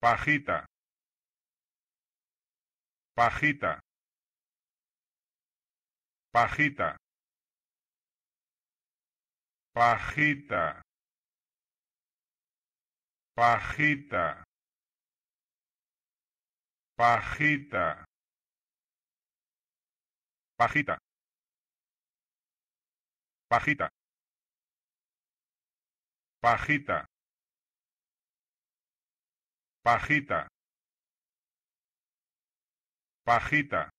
pajita pajita pajita pajita pajita pajita pajita pajita pajita pajita pajita